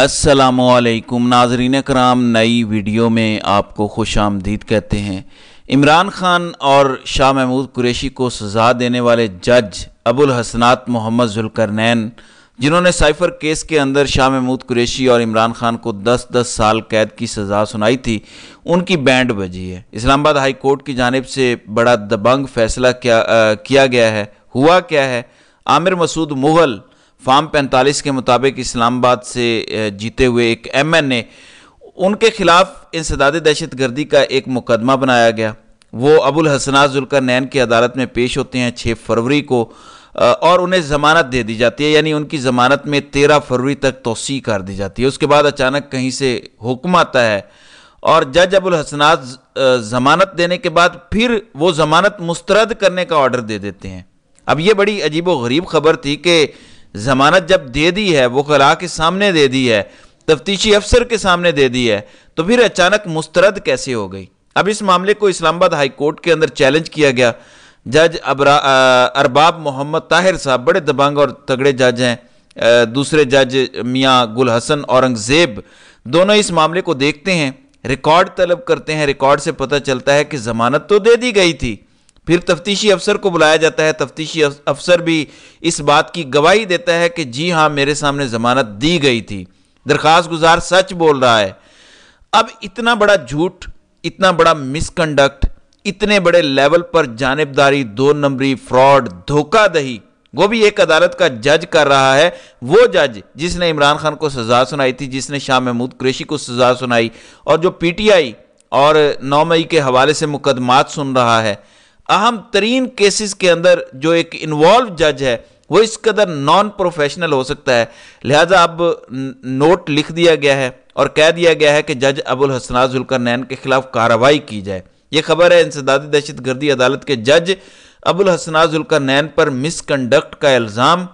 असलकुम नाजरीन कराम नई वीडियो में आपको खुश आमदीद कहते हैं इमरान ख़ान और शाह महमूद कुरेशी को सज़ा देने वाले जज अबुल हसनात मोहम्मद जुलकरनैन जिन्होंने साइफर केस के अंदर शाह महमूद कुरेशी और इमरान खान को 10-10 साल कैद की सज़ा सुनाई थी उनकी बैंड बजी है इस्लामाबाद हाई कोर्ट की जानब से बड़ा दबंग फैसला किया, आ, किया गया है हुआ क्या है आमिर मसूद मुग़ल फार्म 45 के मुताबिक इस्लामाबाद से जीते हुए एक एम एन ए उनके खिलाफ इंसदाद दहशत गर्दी का एक मुकदमा बनाया गया वो अबुल हसना नैन की अदालत में पेश होते हैं छः फरवरी को और उन्हें ज़मानत दे दी जाती है यानी उनकी ज़मानत में तेरह फरवरी तक तोसी कर दी जाती है उसके बाद अचानक कहीं से हुक्म आता है और जज अबुल हसनात ज़मानत देने के बाद फिर वो ज़मानत मुस्तरद करने का ऑर्डर दे देते हैं अब ये बड़ी अजीब व गरीब खबर थी कि ज़मानत जब दे दी है वो कला के सामने दे दी है तफ्तीशी अफसर के सामने दे दी है तो फिर अचानक मुस्तरद कैसे हो गई अब इस मामले को इस्लामाबाद हाई कोर्ट के अंदर चैलेंज किया गया जज अबरा अरबाब मोहम्मद ताहिर साहब बड़े दबंग और तगड़े जज हैं दूसरे जज मियाँ गुल हसन औरंगज़ेब दोनों इस मामले को देखते हैं रिकॉर्ड तलब करते हैं रिकॉर्ड से पता चलता है कि ज़मानत तो दे दी गई थी फिर तफ्तीशी अफसर को बुलाया जाता है तफ्तीशी अफसर भी इस बात की गवाही देता है कि जी हाँ मेरे सामने ज़मानत दी गई थी दरख्वास्त गुजार सच बोल रहा है अब इतना बड़ा झूठ इतना बड़ा मिसकंडक्ट इतने बड़े लेवल पर जानबदारी दो नंबरी फ्रॉड दही वो भी एक अदालत का जज कर रहा है वो जज जिसने इमरान खान को सजा सुनाई थी जिसने शाह महमूद कुरेशी को सजा सुनाई और जो पीटीआई और नौ मई के हवाले से मुकदमात सुन रहा है अहम तरीन केसेस के अंदर जो एक इन्वॉल्व जज है वो इस कदर नॉन प्रोफेशनल हो सकता है लिहाजा अब नोट लिख दिया गया है और कह दिया गया है कि जज अबुल हसना नैन के खिलाफ कार्रवाई की जाए ये खबर है इंसदादी दहशत गर्दी अदालत के जज अबुल हसना नैन पर मिसकंडक्ट का इल्ज़ाम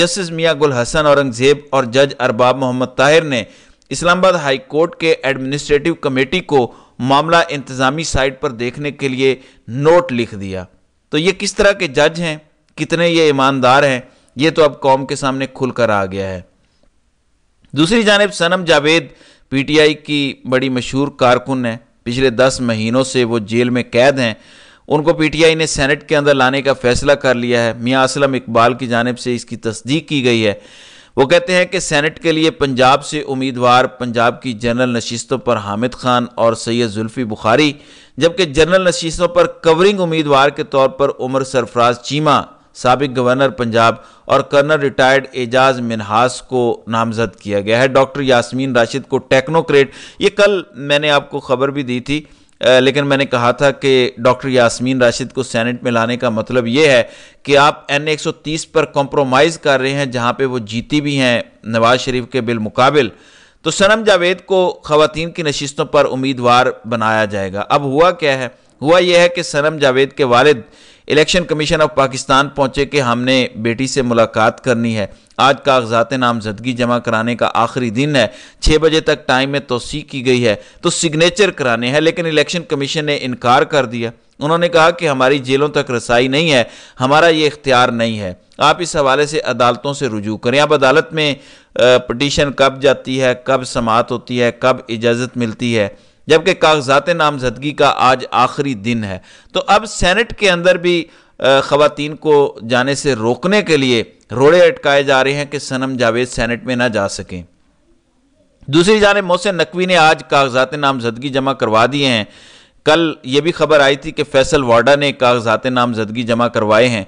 जस्टिस मियाँ गुल हसन औरंगजेब और जज अरबाब मोहम्मद ताहिर ने इस्लामाबाद हाई कोर्ट के एडमिनिस्ट्रेटिव कमेटी को मामला इंतजामी साइट पर देखने के लिए नोट लिख दिया तो ये किस तरह के जज हैं कितने ये ईमानदार हैं ये तो अब कौम के सामने खुलकर आ गया है दूसरी जानब सनम जावेद पीटीआई की बड़ी मशहूर कारकुन है पिछले दस महीनों से वो जेल में कैद हैं उनको पीटीआई ने सेनेट के अंदर लाने का फैसला कर लिया है मियाँ असलम इकबाल की जानब से इसकी तस्दीक की गई है वो कहते हैं कि सेनेट के लिए पंजाब से उम्मीदवार पंजाब की जनरल नशिस्तों पर हामिद खान और सैयद जुल्फी बुखारी जबकि जनरल नशिस्तों पर कवरिंग उम्मीदवार के तौर पर उमर सरफराज चीमा सबक गवर्नर पंजाब और कर्नल रिटायर्ड एजाज मिनहास को नामजद किया गया है डॉक्टर यासमीन राशिद को टेक्नोक्रेट ये कल मैंने आपको खबर भी दी थी लेकिन मैंने कहा था कि डॉक्टर यासमीन राशिद को सेनेट में लाने का मतलब ये है कि आप एन 130 पर कॉम्प्रोमाइज़ कर रहे हैं जहाँ पर वो जीती भी हैं नवाज शरीफ के बिलमकबिल तो सनम जावेद को ख़वान की नशस्तों पर उम्मीदवार बनाया जाएगा अब हुआ क्या है हुआ यह है कि सनम जावेद के वालिद इलेक्शन कमीशन ऑफ पाकिस्तान पहुंचे कि हमने बेटी से मुलाकात करनी है आज कागजात नामजदगी जमा कराने का आखिरी दिन है छः बजे तक टाइम में तोसी की गई है तो सिग्नेचर कराने हैं लेकिन इलेक्शन कमीशन ने इनकार कर दिया उन्होंने कहा कि हमारी जेलों तक रसाई नहीं है हमारा ये इख्तियार नहीं है आप इस हवाले से अदालतों से रुजू करें अब अदालत में पटिशन कब जाती है कब समात होती है कब इजाज़त मिलती है जबकि कागजात नामजदगी का आज आखिरी दिन है तो अब सेनेट के अंदर भी खातन को जाने से रोकने के लिए रोड़े अटकाए जा रहे हैं कि सनम जावेद सेनेट में ना जा सकें दूसरी जानब मोहसिन नकवी ने आज कागजात नामजदगी जमा करवा दिए हैं कल ये भी खबर आई थी कि फैसल वाडा ने कागजात नामजदगी जमा करवाए हैं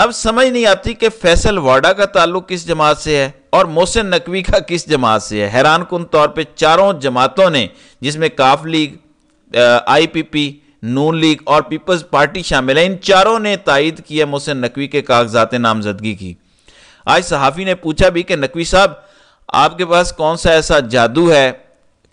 अब समझ नहीं आती कि फैसल वाडा का ताल्लुक किस जमात से है और मोहसिन नकवी का किस जमात से है हैरान कन तौर पर चारों जमातों ने जिसमें Qaf league I P P Noon league और पीपल्स पार्टी शामिल है इन चारों ने तइद किया मोहसिन नकवी के कागजात नामजदगी की आज सहाफ़ी ने पूछा भी कि नकवी साहब आपके पास कौन सा ऐसा जादू है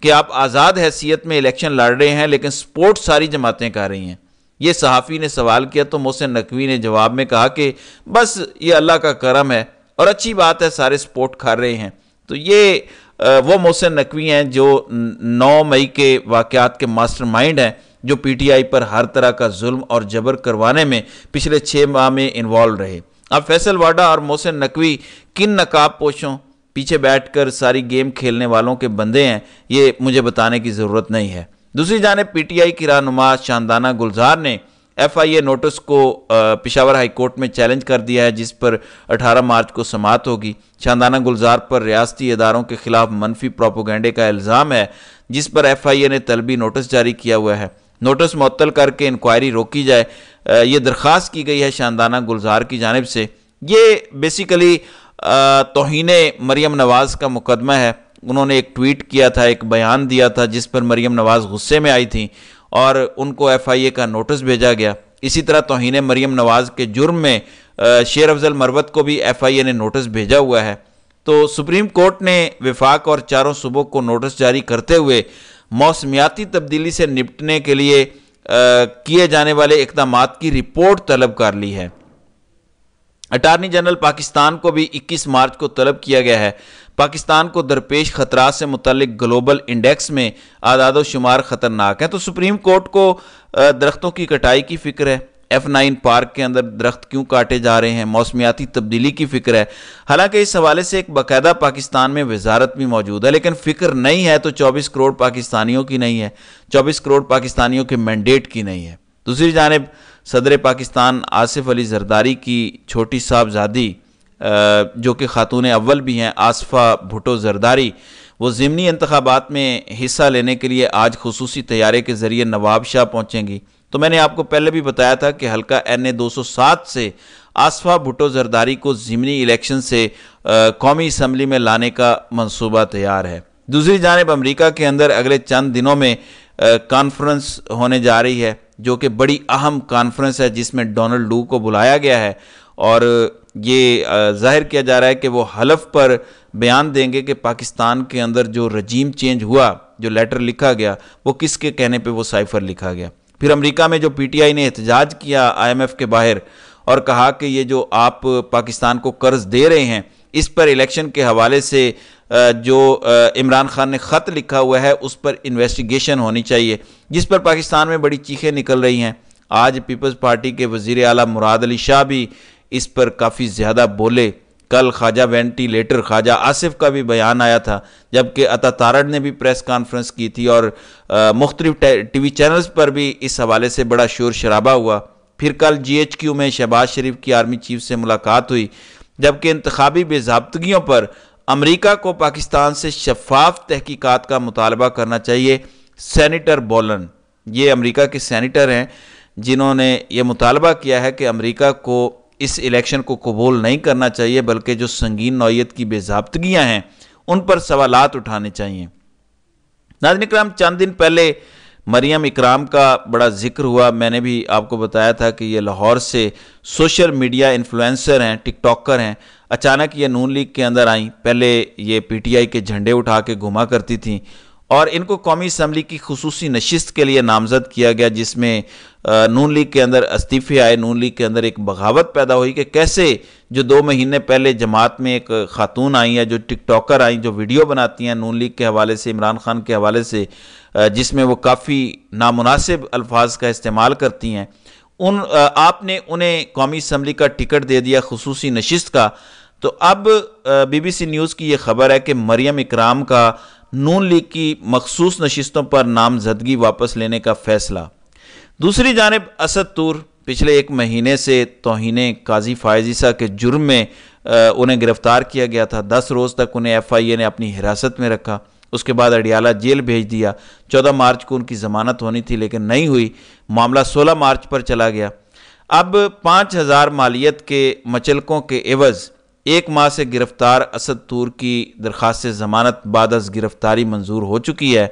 कि आप आज़ाद हैसियत में इलेक्शन लड़ रहे हैं लेकिन स्पोर्ट्स सारी जमातें कर रही हैं ये सहाफ़ी ने सवाल किया तो मोहसिन नकवी ने जवाब में कहा कि बस ये अल्लाह का करम है और अच्छी बात है सारे स्पोर्ट खा रहे हैं तो ये वो मोहसिन नकवी हैं जो 9 मई के वाक़ात के मास्टरमाइंड हैं जो पीटीआई पर हर तरह का जुल्म और जबर करवाने में पिछले छः माह में इन्वॉल्व रहे अब फैसल वाडा और मोहसिन नकवी किन नकाब पोशों पीछे बैठकर सारी गेम खेलने वालों के बंदे हैं ये मुझे बताने की ज़रूरत नहीं है दूसरी टी पीटीआई की रहनुमा शानदाना गुलजार ने एफ आई ए नोटिस को पिशावर हाई कोर्ट में चैलेंज कर दिया है जिस पर 18 मार्च को समात होगी शानदाना गुलजार पर रियासती इदारों के खिलाफ मनफी प्रोपोगेंडे का इल्ज़ाम है जिस पर एफ आई ए ने तलबी नोटिस जारी किया हुआ है नोटिस मअतल करके इंक्वायरी रोकी जाए ये दरख्वास्त की गई है शानदाना गुलजार की जानब से ये बेसिकली तोहन मरियम नवाज़ का मुकदमा है उन्होंने एक ट्वीट किया था एक बयान दिया था जिस पर मरीम नवाज़ गुस्से में आई थी और उनको एफआईए का नोटिस भेजा गया इसी तरह तोहन मरीम नवाज़ के जुर्म में शेर अफजल मरवत को भी एफआईए ने नोटिस भेजा हुआ है तो सुप्रीम कोर्ट ने विफाक और चारों सूबों को नोटिस जारी करते हुए मौसमियाती तब्दीली से निपटने के लिए किए जाने वाले इकदाम की रिपोर्ट तलब कर ली है अटारनी जनरल पाकिस्तान को भी 21 मार्च को तलब किया गया है पाकिस्तान को दरपेश खतरा से मुतलिक ग्लोबल इंडेक्स में आदाद शुमार खतरनाक है तो सुप्रीम कोर्ट को दरख्तों की कटाई की फिक्र है एफ नाइन पार्क के अंदर दरख्त क्यों काटे जा रहे हैं मौसमियाती तब्दीली की फिक्र है हालांकि इस हवाले से एक बाकायदा पाकिस्तान में वजारत भी मौजूद है लेकिन फिक्र नहीं है तो 24 करोड़ पाकिस्तानियों की नहीं है 24 करोड़ पाकिस्तानियों के मैंडेट की नहीं है दूसरी जानब सदर पाकिस्तान आसिफ अली जरदारी की छोटी साहबजादी जो कि ख़ातून अव्वल भी हैं आसफ़ा भुटो जरदारी वो ज़मनी इंतबात में हिस्सा लेने के लिए आज खसूसी तैयारे के ज़रिए नवाब शाह पहुँचेंगी तो मैंने आपको पहले भी बताया था कि हल्का एन ए दो सौ सात से आसफ़ा भुटो जरदारी को ज़मनी इलेक्शन से कौमी इसम्बली में लाने का मनसूबा तैयार है दूसरी जानब अमरीका के अंदर अगले चंद दिनों में कॉन्फ्रेंस होने जा रही है जो कि बड़ी अहम कॉन्फ्रेंस है जिसमें डोनाल्ड लू को बुलाया गया है और ये जाहिर किया जा रहा है कि वो हलफ पर बयान देंगे कि पाकिस्तान के अंदर जो रजीम चेंज हुआ जो लेटर लिखा गया वो किसके कहने पे वो साइफर लिखा गया फिर अमेरिका में जो पीटीआई ने एहतजाज किया आईएमएफ के बाहर और कहा कि ये जो आप पाकिस्तान को कर्ज दे रहे हैं इस पर इलेक्शन के हवाले से जो इमरान खान ने ख़त लिखा हुआ है उस पर इन्वेस्टिगेशन होनी चाहिए जिस पर पाकिस्तान में बड़ी चीखें निकल रही हैं आज पीपल्स पार्टी के वज़ी अली मुराद अली शाह भी इस पर काफ़ी ज़्यादा बोले कल ख्वाजा वेंटिलेटर ख्वाजा आसिफ का भी बयान आया था जबकि अता तारड़ ने भी प्रेस कॉन्फ्रेंस की थी और मुख्तलि टी वी चैनल्स पर भी इस हवाले से बड़ा शोर शराबा हुआ फिर कल जी एच क्यू में शहबाज शरीफ की आर्मी चीफ से मुलाकात हुई जबकि इंतबी बेजाबतगियों पर अमरीका को पाकिस्तान से शफाफ तहकीकत का मुतालबा करना चाहिए सैनिटर बोलन ये अमरीका के सैनिटर हैं जिन्होंने ये मुतालबा किया है कि अमरीका को इस इलेक्शन को कबूल नहीं करना चाहिए बल्कि जो संगीन नौीयत की बेजाबतगियाँ हैं उन पर सवाल उठाने चाहिए नाजन कराम चंद दिन पहले मरियम इकराम का बड़ा जिक्र हुआ मैंने भी आपको बताया था कि ये लाहौर से सोशल मीडिया इन्फ्लुएंसर हैं टिकटॉकर हैं अचानक ये नून लीग के अंदर आई पहले ये पीटीआई के झंडे उठा के घुमा करती थी और इनको कौमी असम्बली की खसूस नशस्त के लिए नामजद किया गया जिसमें नून लीग के अंदर इस्तीफे आए नून लीग के अंदर एक बगावत पैदा हुई कि कैसे जो दो महीने पहले जमात में एक खातून आई है जो टिकटॉकर आई जो वीडियो बनाती हैं नून लीग के हवाले से इमरान खान के हवाले से जिसमें वो काफ़ी नामनासिब अल्फाज का इस्तेमाल करती हैं उन आपने उन्हें कौमी असम्बली का टिकट दे दिया खसूस नशस्त का तो अब बीबीसी न्यूज़ की ये खबर है कि मरियम इकराम का नून लीग की मखसूस नशस्तों पर नामजदगी वापस लेने का फैसला दूसरी जानब असद तूर पिछले एक महीने से तोहने काजी फायजीसा के जुर्म में उन्हें गिरफ्तार किया गया था दस रोज़ तक उन्हें एफ आई ए ने अपनी हिरासत में रखा उसके बाद अडियाला जेल भेज दिया चौदह मार्च को उनकी ज़मानत होनी थी लेकिन नहीं हुई मामला सोलह मार्च पर चला गया अब पाँच हज़ार मालियत के मचलकों के एवज़ एक माह से गिरफ्तार असद तूर की दरख्वास्त जमानत बाद गिरफ्तारी मंजूर हो चुकी है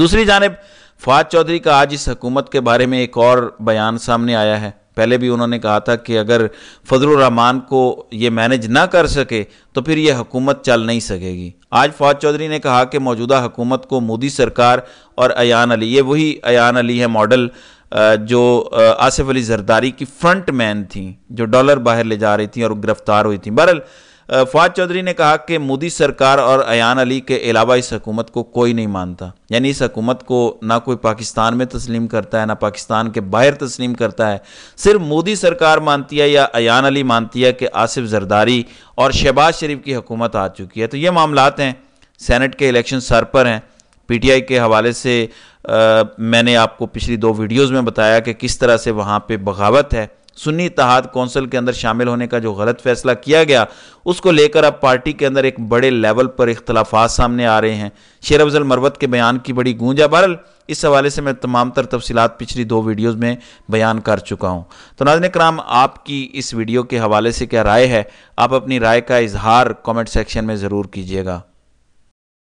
दूसरी जानब फवाद चौधरी का आज इस हकूमत के बारे में एक और बयान सामने आया है पहले भी उन्होंने कहा था कि अगर फजलरहमान को ये मैनेज ना कर सके तो फिर यह हुकूमत चल नहीं सकेगी आज फवाद चौधरी ने कहा कि मौजूदा हुकूमत को मोदी सरकार और अयान अली ये वही अयान अली है मॉडल जो आसिफ अली जरदारी की फ्रंट मैन थी जो डॉलर बाहर ले जा रही थी और गिरफ्तार हुई थी बहरल फवाद चौधरी ने कहा कि मोदी सरकार और अन अली के अलावा इस हकूमत को कोई नहीं मानता यानी इस हकूमत को ना कोई पाकिस्तान में तस्लीम करता है ना पाकिस्तान के बाहर तस्लीम करता है सिर्फ मोदी सरकार मानती है या अन अली मानती है कि आसिफ जरदारी और शहबाज शरीफ की हकूमत आ चुकी है तो ये मामलात हैं सेनेट के इलेक्शन सर पर हैं पीटीआई के हवाले से आ, मैंने आपको पिछली दो वीडियोस में बताया कि किस तरह से वहाँ पे बगावत है सुन्नी तहाद कौंसिल के अंदर शामिल होने का जो गलत फैसला किया गया उसको लेकर अब पार्टी के अंदर एक बड़े लेवल पर इख्तलाफा सामने आ रहे हैं शेर अफजल मरवत के बयान की बड़ी गूंज है बहरल इस हवाले से मैं तमाम तर तफसीत पिछली दो वीडियोज़ में बयान कर चुका हूँ तो नाजन कराम आपकी इस वीडियो के हवाले से क्या राय है आप अपनी राय का इजहार कॉमेंट सेक्शन में ज़रूर कीजिएगा